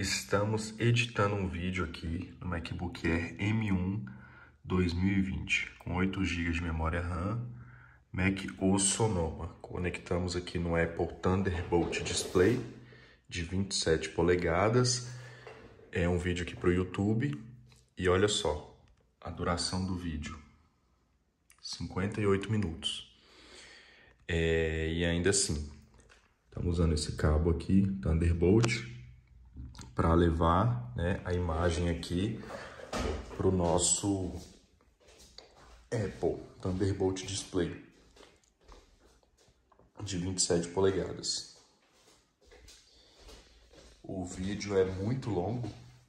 Estamos editando um vídeo aqui no MacBook Air M1 2020 com 8 GB de memória RAM, Mac OS Sonoma. Conectamos aqui no Apple Thunderbolt Display de 27 polegadas. É um vídeo aqui para o YouTube e olha só a duração do vídeo, 58 minutos. É, e ainda assim, estamos usando esse cabo aqui Thunderbolt para levar né, a imagem aqui para o nosso Apple Thunderbolt Display de 27 polegadas. O vídeo é muito longo,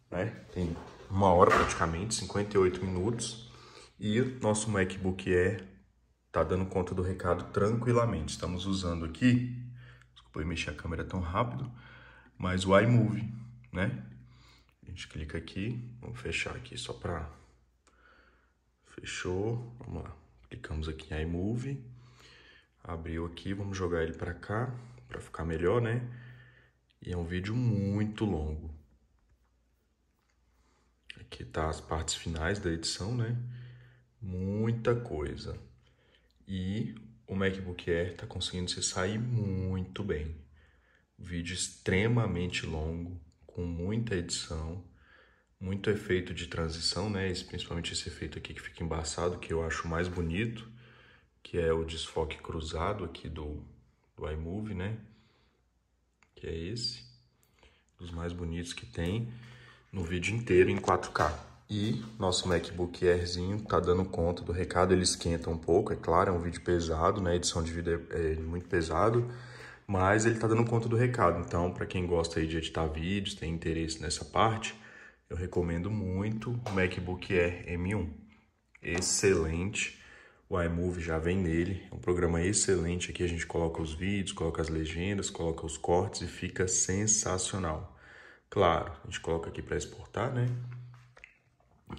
né? Tem uma hora praticamente, 58 minutos. E o nosso MacBook Air tá dando conta do recado tranquilamente. Estamos usando aqui, desculpa eu mexer a câmera tão rápido, mas o iMovie né? A gente clica aqui, vamos fechar aqui só para... Fechou, vamos lá. Clicamos aqui em iMovie, abriu aqui, vamos jogar ele para cá, para ficar melhor, né? E é um vídeo muito longo. Aqui tá as partes finais da edição, né? Muita coisa. E o MacBook Air tá conseguindo se sair muito bem. Vídeo extremamente longo, com muita edição, muito efeito de transição, né? Esse, principalmente esse efeito aqui que fica embaçado, que eu acho mais bonito, que é o desfoque cruzado aqui do, do iMovie, né? Que é esse, dos mais bonitos que tem no vídeo inteiro em 4K. E nosso MacBook Airzinho tá dando conta do recado, ele esquenta um pouco, é claro, é um vídeo pesado, né? Edição de vídeo é, é muito pesado mas ele está dando conta do recado. Então, para quem gosta aí de editar vídeos, tem interesse nessa parte, eu recomendo muito o MacBook Air M1. Excelente. O iMovie já vem nele, é um programa excelente. Aqui a gente coloca os vídeos, coloca as legendas, coloca os cortes e fica sensacional. Claro, a gente coloca aqui para exportar, né?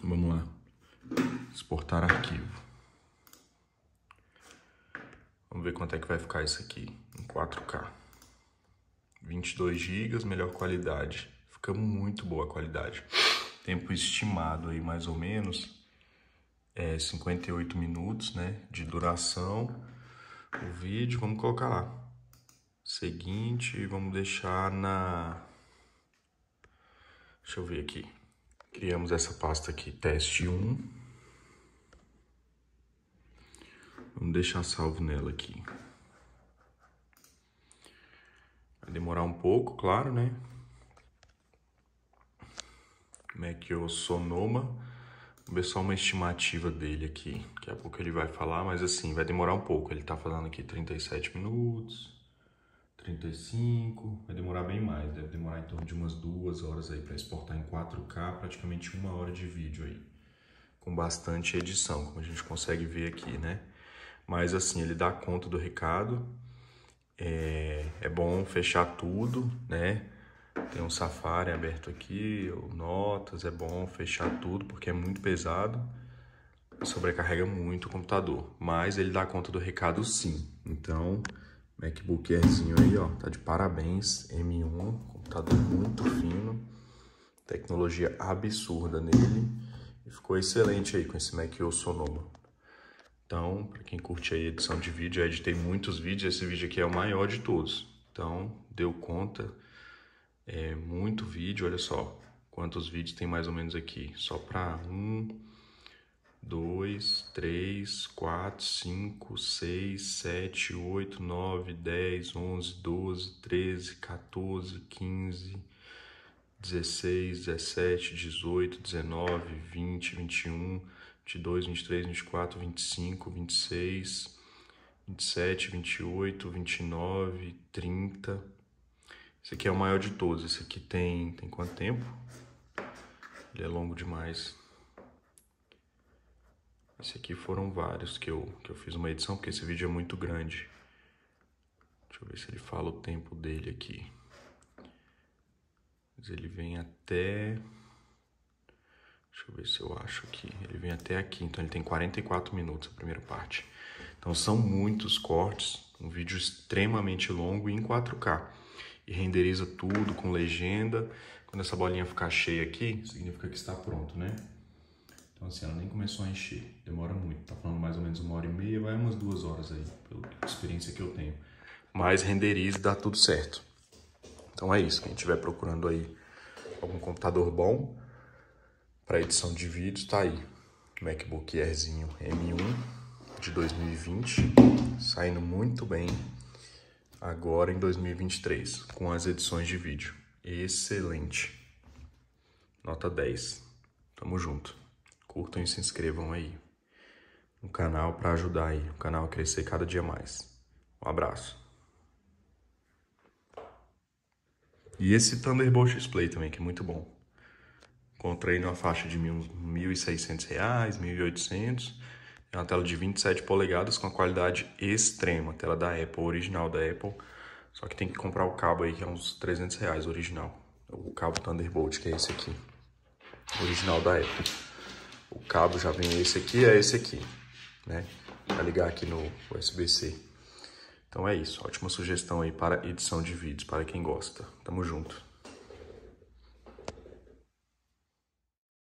Vamos lá. Exportar arquivo. Vamos ver quanto é que vai ficar isso aqui. 4K. 22 GB, melhor qualidade. Fica muito boa a qualidade. Tempo estimado aí mais ou menos é 58 minutos, né, de duração o vídeo, vamos colocar lá. Seguinte, vamos deixar na Deixa eu ver aqui. Criamos essa pasta aqui, teste 1. Vamos deixar salvo nela aqui. Vai demorar um pouco, claro, né? Mekio é Sonoma. Vou ver só uma estimativa dele aqui. Daqui a pouco ele vai falar, mas assim, vai demorar um pouco. Ele tá falando aqui 37 minutos, 35. Vai demorar bem mais. Deve demorar em torno de umas duas horas aí para exportar em 4K, praticamente uma hora de vídeo aí. Com bastante edição, como a gente consegue ver aqui, né? Mas assim, ele dá conta do recado. É, é bom fechar tudo, né? Tem um safari aberto aqui, notas, é bom fechar tudo porque é muito pesado, sobrecarrega muito o computador, mas ele dá conta do recado sim. Então, MacBook Airzinho aí, ó, tá de parabéns, M1, computador muito fino, tecnologia absurda nele e ficou excelente aí com esse Mac O Sonoma. Então, para quem curte a edição de vídeo, eu editei muitos vídeos, esse vídeo aqui é o maior de todos. Então, deu conta, é muito vídeo, olha só quantos vídeos tem mais ou menos aqui. Só para um, dois, três, quatro, cinco, seis, sete, oito, nove, dez, onze, doze, treze, 14, quinze, dezesseis, dezessete, dezoito, dezenove, vinte, vinte e um. 22, 23, 24, 25, 26, 27, 28, 29, 30. Esse aqui é o maior de todos. Esse aqui tem, tem quanto tempo? Ele é longo demais. Esse aqui foram vários que eu, que eu fiz uma edição, porque esse vídeo é muito grande. Deixa eu ver se ele fala o tempo dele aqui. Mas ele vem até Deixa eu ver se eu acho aqui. Ele vem até aqui, então ele tem 44 minutos a primeira parte. Então são muitos cortes, um vídeo extremamente longo e em 4K. E renderiza tudo com legenda. Quando essa bolinha ficar cheia aqui, significa que está pronto, né? Então assim, ela nem começou a encher, demora muito. Tá falando mais ou menos uma hora e meia, vai umas duas horas aí, pela experiência que eu tenho. Mas renderiza e dá tudo certo. Então é isso, quem estiver procurando aí algum computador bom, para edição de vídeo, tá aí. MacBook Airzinho M1 de 2020, saindo muito bem agora em 2023, com as edições de vídeo. Excelente. Nota 10. Tamo junto. Curtam e se inscrevam aí no canal para ajudar aí o canal a crescer cada dia mais. Um abraço. E esse Thunderbolt Display também, que é muito bom. Encontrei numa faixa de R$ 1.600, R$ 1.800. É uma tela de 27 polegadas com a qualidade extrema, tela da Apple, original da Apple. Só que tem que comprar o cabo aí, que é uns 300 reais original. O cabo Thunderbolt, que é esse aqui. Original da Apple. O cabo já vem esse aqui, é esse aqui, né? Pra ligar aqui no USB-C. Então é isso, ótima sugestão aí para edição de vídeos, para quem gosta. Tamo junto.